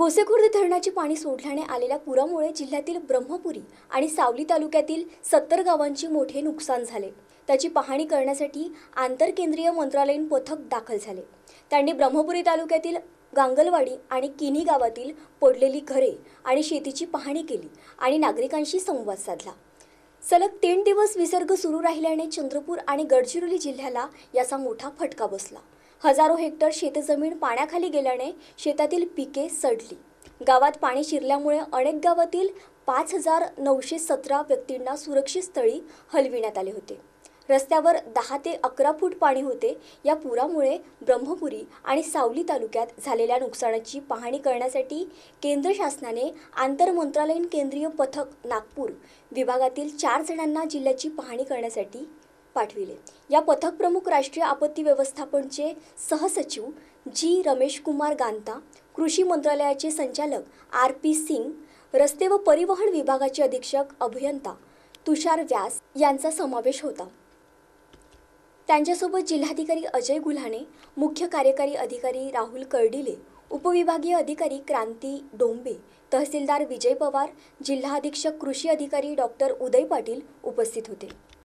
गोसेखुर्द धरणाची पाणी सोडल्याने आलेल्या पुरामुळे जिल्ह्यातील ब्रह्मपुरी आणि सावली तालुक्यातील सत्तर गावांचे मोठे नुकसान झाले त्याची पाहणी करण्यासाठी आंतरकेंद्रीय मंत्रालयीन पथक दाखल झाले त्यांनी ब्रह्मपुरी तालुक्यातील गांगलवाडी आणि किनी गावातील पडलेली घरे आणि शेतीची पाहणी केली आणि नागरिकांशी संवाद साधला सलग तीन दिवस विसर्ग सुरू राहिल्याने चंद्रपूर आणि गडचिरोली जिल्ह्याला याचा मोठा फटका बसला हजारो हेक्टर शेतजमीन पाण्याखाली गेल्याने शेतातील पिके सडली गावात पाणी शिरल्यामुळे अनेक गावातील पाच हजार नऊशे सतरा व्यक्तींना सुरक्षित स्थळी हलविण्यात आले होते रस्त्यावर दहा ते अकरा फूट पाणी होते या पुरामुळे ब्रह्मपुरी आणि सावली तालुक्यात झालेल्या नुकसानाची पाहणी करण्यासाठी केंद्र शासनाने आंतरमंत्रालयीन केंद्रीय पथक नागपूर विभागातील चार जणांना जिल्ह्याची पाहणी करण्यासाठी पाठविले या पथकप्रमुख राष्ट्रीय आपत्ती व्यवस्थापनचे सहसचिव जी रमेश कुमार गांता कृषी मंत्रालयाचे संचालक आर पी सिंग रस्ते व परिवहन विभागाचे अधीक्षक अभियंता तुषार व्यास यांचा समावेश होता त्यांच्यासोबत जिल्हाधिकारी अजय गुल्हाणे मुख्य कार्यकारी अधिकारी राहुल कर्डिले उपविभागीय अधिकारी क्रांती डोंबे तहसीलदार विजय पवार जिल्हा अधीक्षक कृषी अधिकारी डॉक्टर उदय पाटील उपस्थित होते